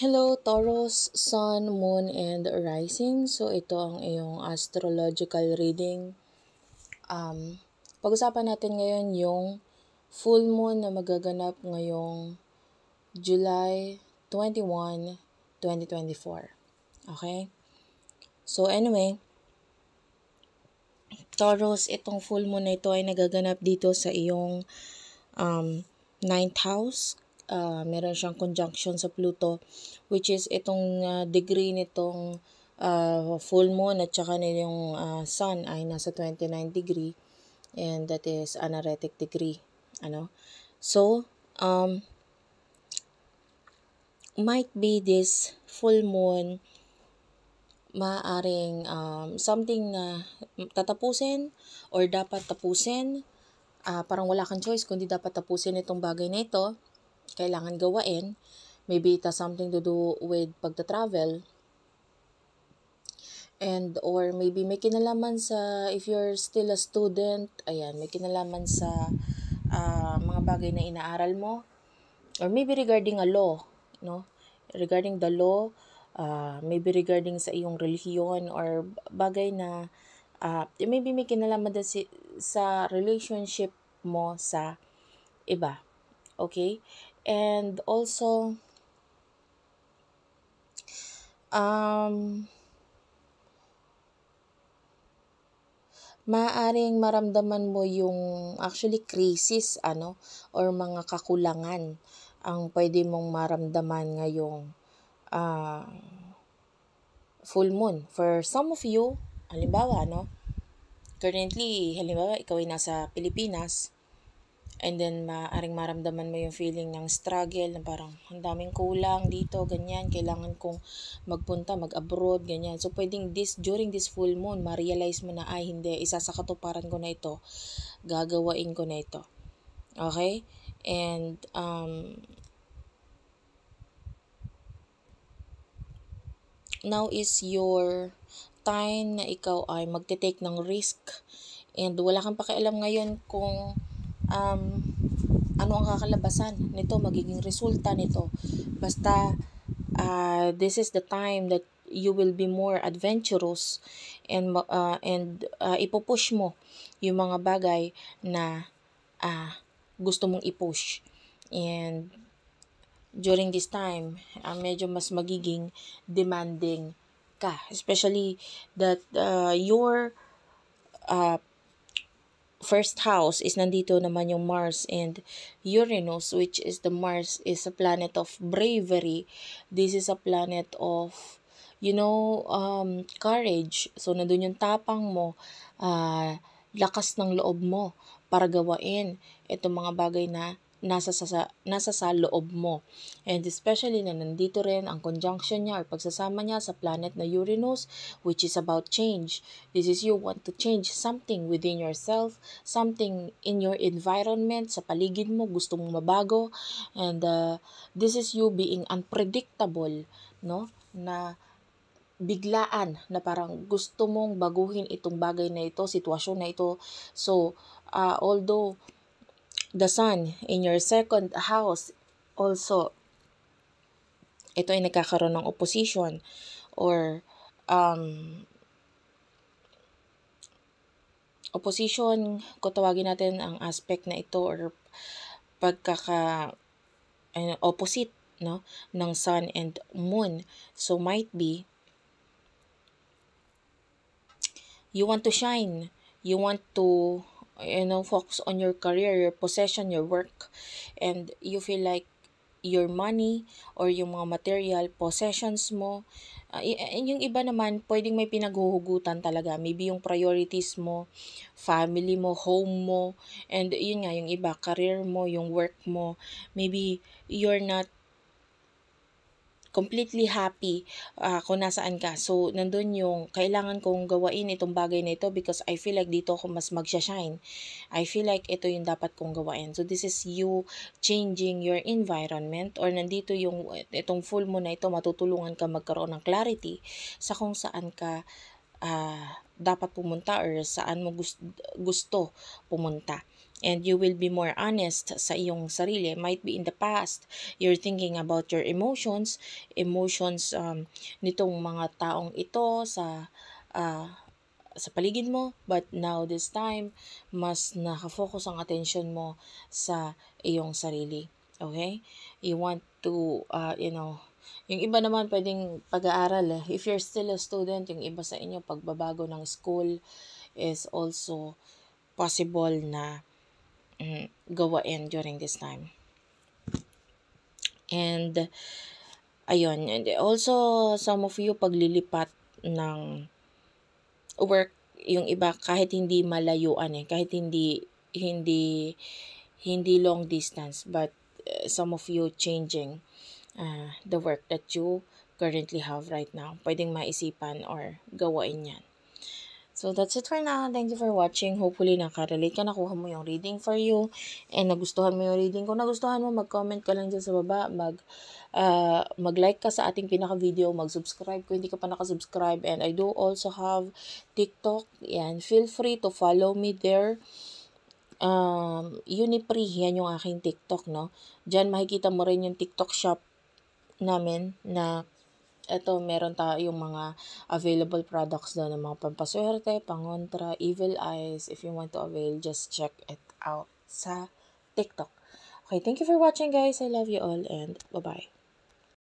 Hello, Taurus, Sun, Moon, and Rising. So, ito ang iyong astrological reading. Um, pag-usapan natin ngayon yung full moon na magaganap ngayong July 21, 2024. Okay? So, anyway, Taurus, itong full moon na ito ay nagaganap dito sa iyong um, ninth house uh, meron siyang conjunction sa Pluto, which is itong uh, degree nitong uh, full moon at saka yung uh, sun ay nasa 29 degree and that is anaretic degree. Ano? So, um, might be this full moon maaring um, something na tatapusin or dapat tapusin. Uh, parang wala kang choice kundi dapat tapusin itong bagay na ito kailangan gawain. Maybe it has something to do with pagta-travel. And or maybe may kinalaman sa if you're still a student, ayan, may kinalaman sa uh, mga bagay na inaaral mo. Or maybe regarding a law, no? Regarding the law, uh, maybe regarding sa iyong relihiyon or bagay na uh, maybe may kinalaman din si, sa relationship mo sa iba. Okay? and also um, maaring maramdaman mo yung actually crisis ano or mga kakulangan ang pwede mong maramdaman ngayong uh, full moon. For some of you, halimbawa, no? Currently, halimbawa, ikaw ay nasa Pilipinas, And then, maaaring maramdaman mo yung feeling ng struggle, na parang ang daming kulang dito, ganyan, kailangan kong magpunta, mag-abroad, ganyan. So, pwedeng this, during this full moon, ma-realize mo na, ay, hindi, isa sa katuparan ko na ito, gagawain ko na ito. Okay? And, um, now is your time na ikaw ay magte-take ng risk and wala kang pakialam ngayon kung um, ano ang kakalabasan nito, magiging resulta nito. Basta, uh, this is the time that you will be more adventurous and uh, and uh, ipopush mo yung mga bagay na uh, gusto mong ipush. And during this time, uh, medyo mas magiging demanding ka. Especially that uh, your uh, first house is nandito naman yung Mars and Uranus which is the Mars is a planet of bravery. This is a planet of you know um courage. So nandun yung tapang mo, uh, lakas ng loob mo para gawain itong mga bagay na nasa sa, nasa sa loob mo. And especially na nandito rin ang conjunction niya or pagsasama niya sa planet na Uranus which is about change. This is you want to change something within yourself, something in your environment, sa paligid mo, gusto mong mabago. And uh, this is you being unpredictable, no? Na biglaan na parang gusto mong baguhin itong bagay na ito, sitwasyon na ito. So, uh, although the sun in your second house also ito ay nagkakaroon ng opposition or um, opposition ko tawagin natin ang aspect na ito or pagkaka uh, opposite no ng sun and moon so might be you want to shine you want to you know focus on your career your possession your work and you feel like your money or yung mga material possessions mo uh, yung iba naman pwedeng may pinaghuhugutan talaga maybe yung priorities mo family mo home mo and yun nga yung iba career mo yung work mo maybe you're not completely happy uh, kung nasaan ka. So, nandun yung kailangan kong gawain itong bagay na ito because I feel like dito ako mas magsha-shine. I feel like ito yung dapat kong gawain. So, this is you changing your environment or nandito yung itong full moon na ito matutulungan ka magkaroon ng clarity sa kung saan ka uh, dapat pumunta or saan mo gusto, gusto pumunta. And you will be more honest sa iyong sarili. Might be in the past, you're thinking about your emotions, emotions um, nitong mga taong ito sa uh, sa paligid mo. But now this time, mas nakafocus ang attention mo sa iyong sarili. Okay? You want to, uh, you know, yung iba naman pwedeng pag-aaral. Eh. If you're still a student, yung iba sa inyo pagbabago ng school is also possible na um, gawain during this time. And ayun, and also some of you paglilipat ng work yung iba kahit hindi malayuan eh, kahit hindi hindi hindi long distance but uh, some of you changing uh, the work that you currently have right now. Pwedeng maisipan or gawain yan. So, that's it for now. Thank you for watching. Hopefully, nakarelate ka, nakuha mo yung reading for you, and nagustuhan mo yung reading. Kung nagustuhan mo, mag-comment ka lang dyan sa baba, mag, uh, mag-like ka sa ating pinaka-video, mag-subscribe kung hindi ka pa nakasubscribe, and I do also have TikTok, yan. Feel free to follow me there. Um, Unipri, yan yung aking TikTok, no? Diyan makikita mo rin yung TikTok shop namin na eto meron tayo yung mga available products daw ng mga pampaswerte, pangontra, evil eyes. If you want to avail, just check it out sa TikTok. Okay, thank you for watching guys. I love you all and bye-bye.